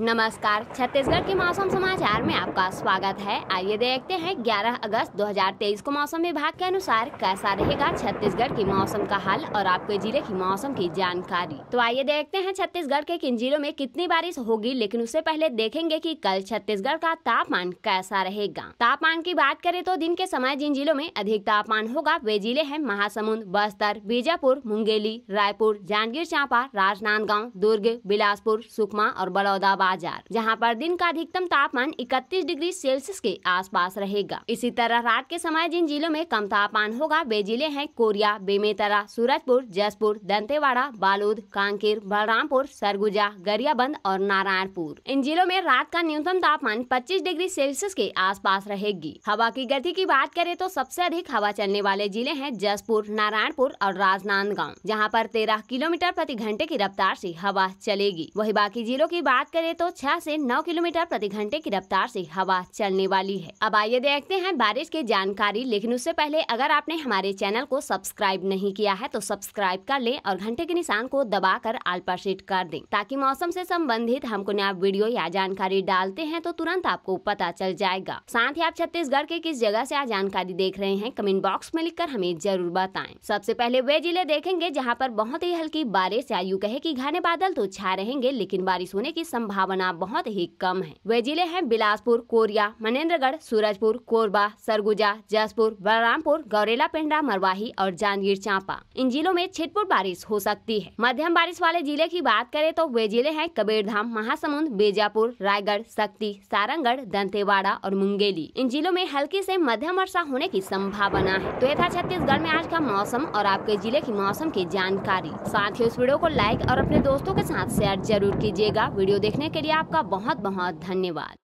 नमस्कार छत्तीसगढ़ के मौसम समाचार में आपका स्वागत है आइए देखते हैं 11 अगस्त 2023 को मौसम विभाग के अनुसार कैसा रहेगा छत्तीसगढ़ के मौसम का हाल और आपके जिले की मौसम की जानकारी तो आइए देखते हैं छत्तीसगढ़ के किन जिलों में कितनी बारिश होगी लेकिन उससे पहले देखेंगे कि कल छत्तीसगढ़ का तापमान कैसा रहेगा तापमान की बात करें तो दिन के समय जिन जिलों में अधिक तापमान होगा वे जिले है महासमुंद बस्तर बीजापुर मुंगेली रायपुर जांजगीर चांपा राजनांदगांव दुर्ग बिलासपुर सुकमा और बड़ौदाबाद बाजार जहां पर दिन का अधिकतम तापमान 31 डिग्री सेल्सियस के आसपास रहेगा इसी तरह रात के समय जिन जिलों में कम तापमान होगा वे जिले हैं कोरिया बेमेतरा सूरजपुर जसपुर दंतेवाड़ा बालोद कांकेर बलरामपुर सरगुजा गरियाबंद और नारायणपुर इन जिलों में रात का न्यूनतम तापमान पच्चीस डिग्री सेल्सियस के आस रहेगी हवा की गति की बात करें तो सबसे अधिक हवा चलने वाले जिले हैं जसपुर नारायणपुर और राजनांदगांव जहाँ पर तेरह किलोमीटर प्रति घंटे की रफ्तार ऐसी हवा चलेगी वही बाकी जिलों की बात करें तो छह से नौ किलोमीटर प्रति घंटे की रफ्तार से हवा चलने वाली है अब आइए देखते हैं बारिश की जानकारी लेकिन उससे पहले अगर आपने हमारे चैनल को सब्सक्राइब नहीं किया है तो सब्सक्राइब कर लें और घंटे के निशान को दबा कर आल कर दें ताकि मौसम ऐसी सम्बन्धित हमको नया वीडियो या जानकारी डालते हैं तो तुरंत आपको पता चल जाएगा साथ ही आप छत्तीसगढ़ के किस जगह ऐसी आज जानकारी देख रहे हैं कमेंट बॉक्स में लिख हमें जरूर बताए सबसे पहले वे जिले देखेंगे जहाँ आरोप बहुत ही हल्की बारिश या यू कहे की घने बादल तो छा रहेंगे लेकिन बारिश होने की संभावना संभावना बहुत ही कम है वे जिले हैं बिलासपुर कोरिया मनेन्द्रगढ़ सूरजपुर कोरबा सरगुजा जसपुर बलरामपुर गौरेला पेंडा मरवाही और जांजगीर चांपा इन जिलों में छिटपुट बारिश हो सकती है मध्यम बारिश वाले जिले की बात करें तो वे जिले हैं कबीरधाम महासमुंद बीजापुर रायगढ़ शक्ति सारंगढ़ दंतेवाड़ा और मुंगेली इन जिलों में हल्की से मध्यम वर्षा होने की संभावना है तो ये था छत्तीसगढ़ में आज का मौसम और आपके जिले की मौसम की जानकारी साथ ही उस वीडियो को लाइक और अपने दोस्तों के साथ शेयर जरूर कीजिएगा वीडियो देखने के लिए आपका बहुत बहुत धन्यवाद